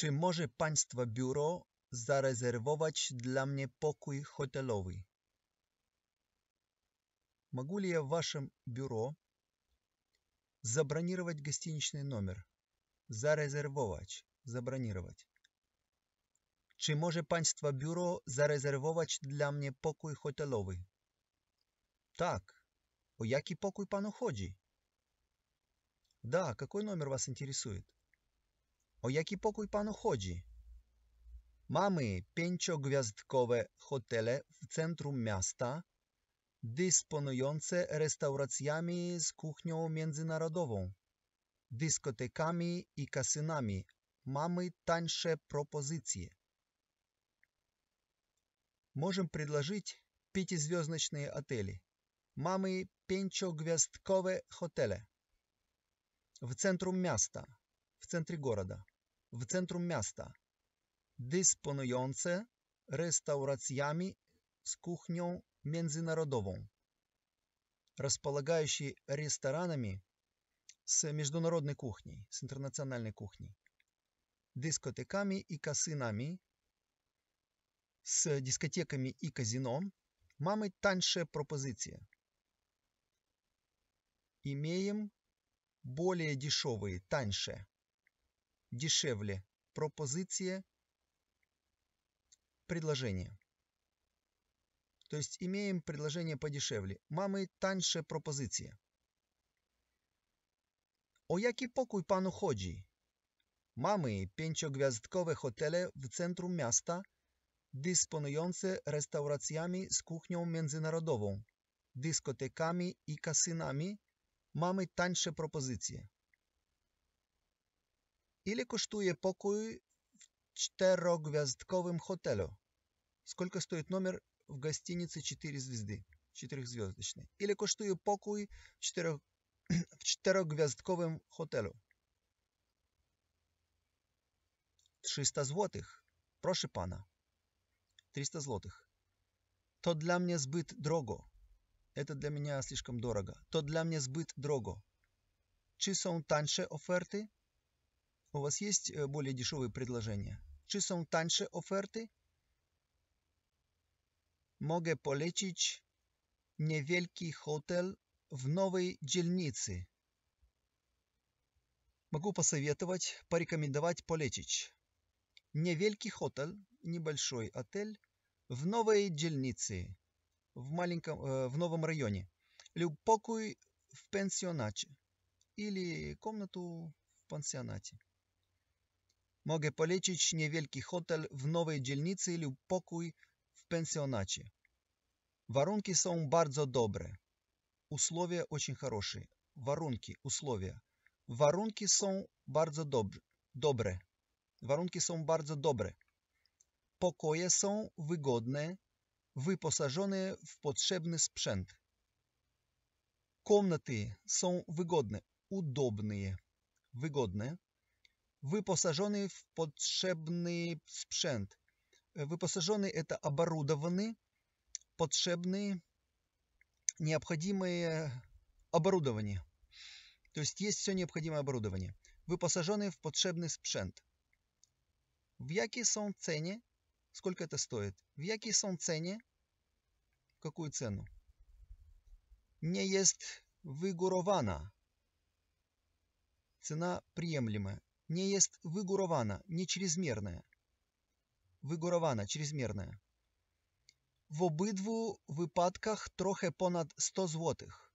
Czy może państwa biuro zarezerwować dla mnie pokój hotelowy? Могу ли я в вашем бюро забронировать гостиничный номер? Зарезервовать. Забронировать. Czy może państwa biuro zarezerwować dla mnie pokój hotelowy? Так. О jaki pokój panu chodzi? Да, какой номер вас интересует? O jaki pokój panu chodzi? Mamy pięciogwiazdkowe hotele w centrum miasta, dysponujące restauracjami z kuchnią międzynarodową, dyskotekami i kasynami. Mamy tańsze propozycje. Możemy предложить пятизвездочные отели. Mamy pięciogwiazdkowe hotele. W centrum miasta, w centrum города. w centrum miasta, dysponujące restauracjami z kuchnią międzynarodową, располагающие ресторанами с международной кухней, с интернациональной кухней, дискотеками и касынами, с дискотеками и казино, mamy tańsze propozycje. Имеем более дешевые, таньше. дешевле. Пропозиция, предложение. То есть имеем предложение подешевле. Mamy tańsze propozycje. O jaki pokój panu chodzi? Mamy pięciogwiazdkowe hotele w centrum miasta, dysponujące restauracjami z kuchnią międzynarodową, dyskotekami i kasynami. Mamy tańsze propozycje. Ile kosztuje pokój в четырехзвездковом отеле? Сколько стоит номер в гостинице 4 звезды? Четырехзвездочной. Или коштует покой в, четырех... в четырехзвездковом отеле? 300 złotych. Proszę pana. 300 złotych. To dla mnie zbyt drogo. Это для меня слишком дорого. То для меня zbyt drogo. Czy są tańsze oferty? У вас есть э, более дешевые предложения? Czy są tańsze oferty? Mogę polecić niewielki hotel в новой dzielnicy. Могу посоветовать, порекомендовать, полечить. Невеликий хотель, небольшой отель в новой дельнице, в, маленьком, э, в новом районе. Люб покой в пансионате или комнату в пансионате. Mogę polecić niewielki hotel w nowej dzielnicy lub pokój w pensjonacie. Warunki są bardzo dobre. Условия очень хорошие. Warunki, условия. Warunki są bardzo dobre. dobre. Warunki są bardzo dobre. Pokoje są wygodne, wyposażone w potrzebny sprzęt. Komnaty są wygodne, udobne, wygodne. wyposażony w potrzebny sprzęt. Wyposażony это оборудованы, потребны, необходимые оборудование. То есть есть все необходимое оборудование. Выпосаженный в потребный спшент. В якій сон цене? Сколько это стоит? В якій сон цене? Какую цену? Не есть выгурована. Цена приемлемая не есть выгуровано, не чрезмерное, выгуровано, чрезмерное, В обидву випадках трохи понад 100 злотих.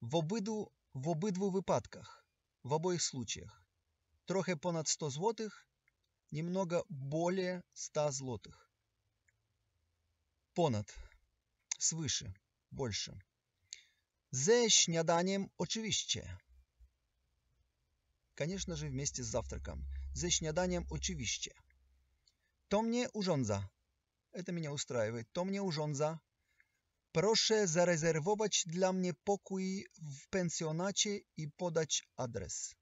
В обиду в обидву випадках, в обоих случаях. Трохи понад 100 злотих, немного более 100 злотых. Понад. Свыше. Больше. Ze śniadaniem oczywiście. Конечно w вместе z завтраком. ze śniadaniem oczywiście. To mnie urządza. Это меня устраивает. To mnie urządza. Proszę zarezerwować dla mnie pokój w pensjonacie i podać adres.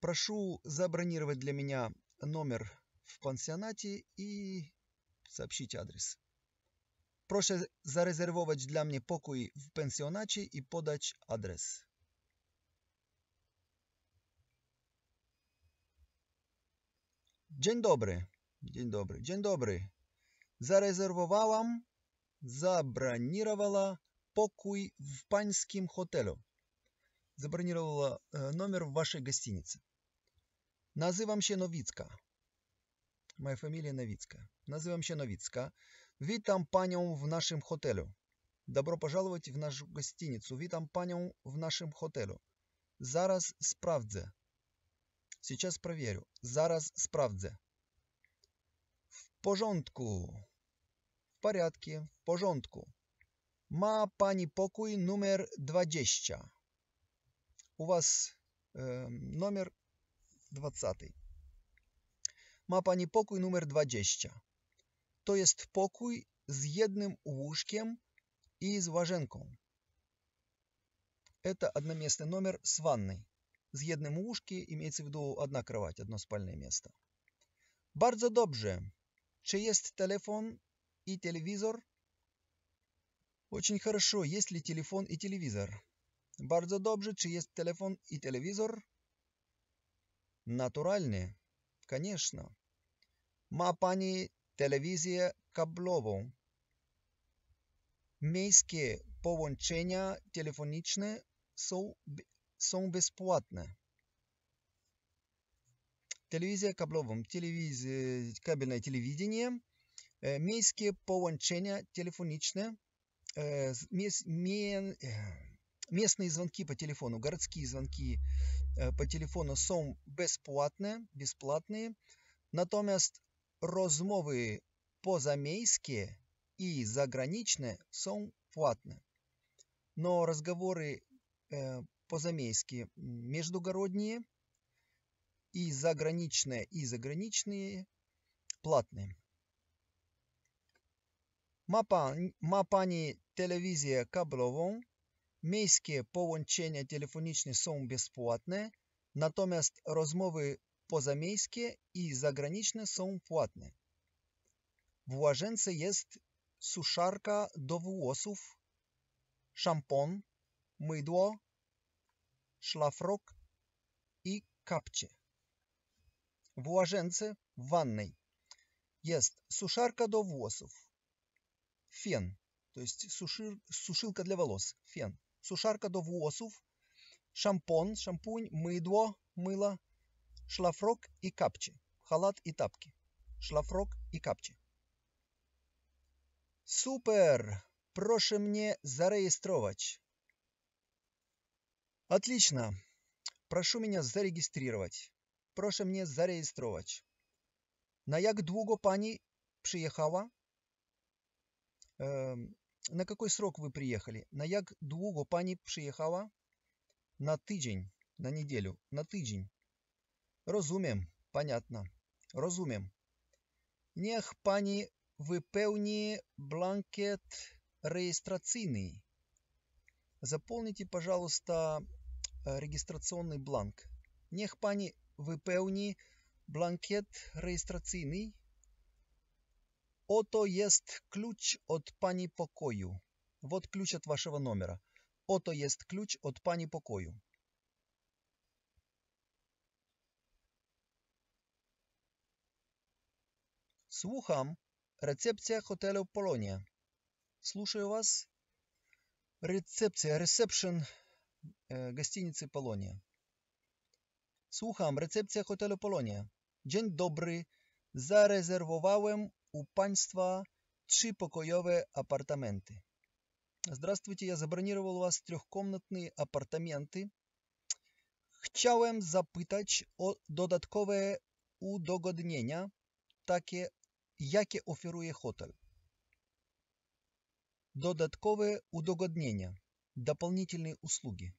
Proszę забронировать dla mnie numer w pensjonacie i сообщить adres. Proszę zarezerwować dla mnie pokój w pensjonacie i podać adres. Dzień dobry. Dzień dobry. Dzień dobry. Zarezerwowałam, zabronirowała pokój w pańskim hotelu. Забронировала e, numer w waszej гостинице. Nazywam się Nowicka. Moja familia Nowicka. Nazywam się Nowicka. Witam panią w naszym hotelu. Dobro пожаловать в нашу гостиницу. Witam panią w naszym hotelu. Zaraz sprawdzę. Сейчас проверю. Зараз спrawdzę. В порządku. В порядке, в порządku. Ma pani pokój numer 20. У вас э, номер 20. Ma pani pokój numer 20. To jest pokój z jednym łóżkiem i z łażenką. Это одноместный номер с ванной zjednym łóżki, imiejący w dół одна кровать, одно спальне место. Bardzo dobrze. Czy jest telefon i telewizor? Очень хорошо. Есть ли телефон и телевизор? Bardzo dobrze. Czy jest telefon i telewizor? Naturalnie. Конечно. Ma pani telewizję kablową? Miejskie połączenia telefoniczne są są bezpłatne. Телевізія кабловим, телевізія, кабельне телевідення, міське поłączення телефонічне, местные звонки по телефону, городские звонки по телефону są bezpłatne, бесплатные. Natomiast rozmowy позамейские и заграничные są płatne. Но разговоры по-замейски междугородние и заграничные, и заграничные платные. Мапан, мапани телевизия кабловą, miejskie połączenia telefoniczne są bezpłatne, natomiast rozmowy pozamiejskie i zagraniczne są płatne. W łażence jest suszarka do włosów, szampon, mydło, szlafrok i kapcie. W łazience, w wannej jest suszarka do włosów, fien, to jest suszylka dla włosów, fien, suszarka do włosów, szampon, szampuń, mydło, myla, szlafrok i kapcie, halat i tapki, szlafrok i kapcie. Super! Proszę mnie zarejestrować. Отлично. Прошу меня зарегистрировать. Прошу mnie зарегистрировать. На як долго, пани, приехала? Э, на какой срок вы приехали? На як долго, пани, приехала? На тыдень, на неделю, на тыдень. Розумiem, понятно. Розумiem. Нех пани, выпэўні бланкет регистрационный. Заполните, пожалуйста, rejestracyjny blank. Niech pani wypełni blankiet rejestracyjny. Oto jest klucz od pani pokoju. Вот ключ от вашего номера. Oto jest klucz od pani pokoju. Słucham. Recepcja hotelu Polonia. Слушаю вас. Recepcja, reception гостиницы e, «Полония». Słucham, recepcja hotelu Polonia. Dzień dobry. Zarezerwowałem u Państwa trzy pokojowe apartamenty. Здравствуйте, ja забронировал was вас трехкомнатные апартаменты. Chciałem zapytać o dodatkowe udogodnienia, takie jakie oferuje hotel. Dodatkowe udogodnienia. дополнительные услуги,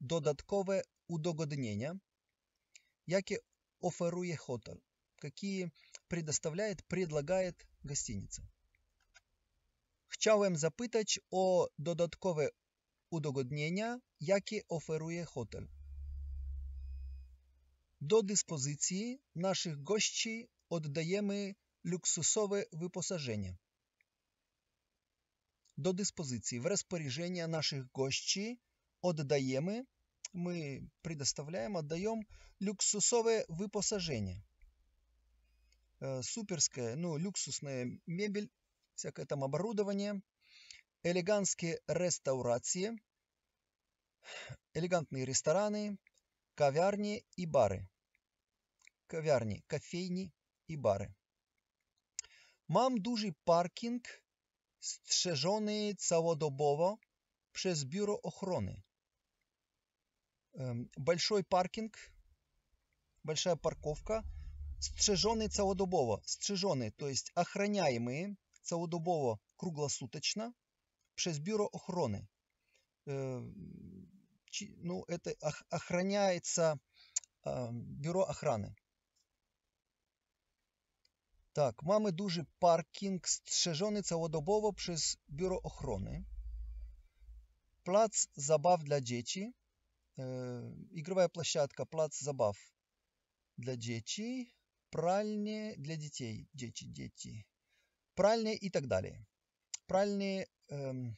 додаткове удогоднення, які оферує хотель, какие предоставляет, предлагает гостиниця. Chciałem запитать о dodatkowe udogodnienia, jakie oferuje hotel. До диспозиції наших гостей віддаємо люксусове випосаження до диспозиции. В распоряжение наших гостей отдаем, мы предоставляем, отдаем люксусовое выпосажение. Суперская, ну, люксусная мебель, всякое там оборудование, элегантские реставрации, элегантные рестораны, кавярни и бары. Кавярні, кофейні і бари. Мам дуже паркінг strzeżony całodobowo через бюро ochrony. Большой паркинг, большая парковка, стриженный целодубово, стриженный, то есть охраняемые целодубово круглосуточно через бюро охраны. Ну, это охраняется бюро охраны. Так, mamy duży parking strzeżony całodobowo через бюро ochrony. Plac забав для dzieci. Игровая e, площадка, plac забав для dzieci. Пральне для детей, дети, дети. Пральне и так далее. Пральне, эм,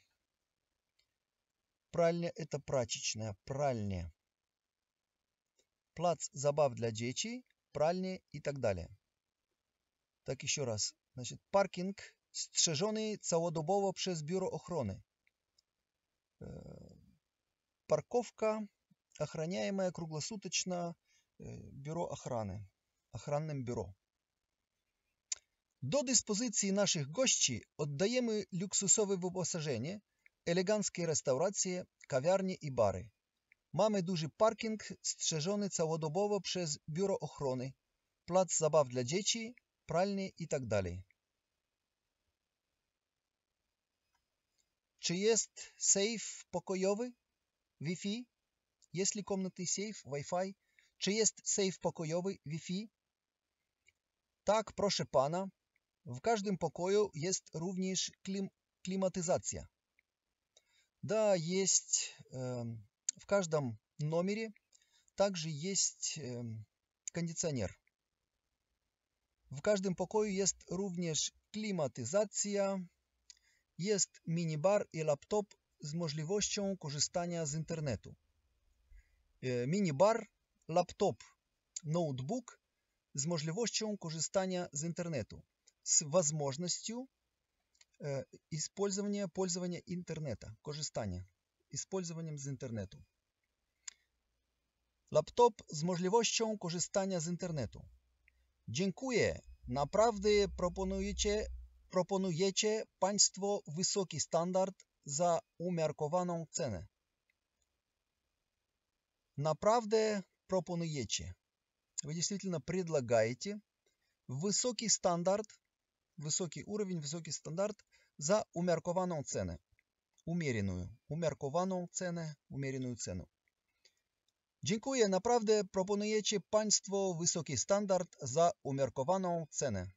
пральне это прачечная, пральне. Плац забав для детей, пральне и так далее. Tak, jeszcze raz. Значит, znaczy, parking strzeżony całodobowo przez biuro ochrony. Парковка, охраняемая круглосуточно biuro ochrony, ochronnym biuro. Do dyspozycji naszych gości oddajemy luksusowe wyposażenie, eleganckie restauracje, kawiarnie i bary. Mamy duży parking strzeżony całodobowo przez biuro ochrony, plac zabaw dla dzieci, пральні і так далі. Czy jest сейф pokojowy? Wi-Fi? Есть ли комнатный сейф, Wi-Fi? Czy jest сейф pokojowy, Wi-Fi? Так, прошу пана. В każdym pokoju jest również klim климатизация. Да, есть э, в каждом номере также есть э, кондиционер. W każdym pokoju jest również klimatyzacja, jest minibar i laptop z możliwością korzystania z internetu. E, minibar, laptop, notebook z możliwością korzystania z internetu, z możliwością использования, e, пользования интернета, korzystania, использованием z internetu. Laptop z możliwością korzystania z internetu. Dziękuję. Naprawdę proponujecie, proponujecie Państwo wysoki standard za umiarkowaną cenę. Naprawdę proponujecie. Вы действительно предлагаете высокий стандарт, высокий уровень, высокий стандарт за умеркованную цену. Умеренную. Умеркованную цену, умеренную цену. Dziękuję, naprawdę proponujecie Państwo wysoki standard za umiarkowaną cenę.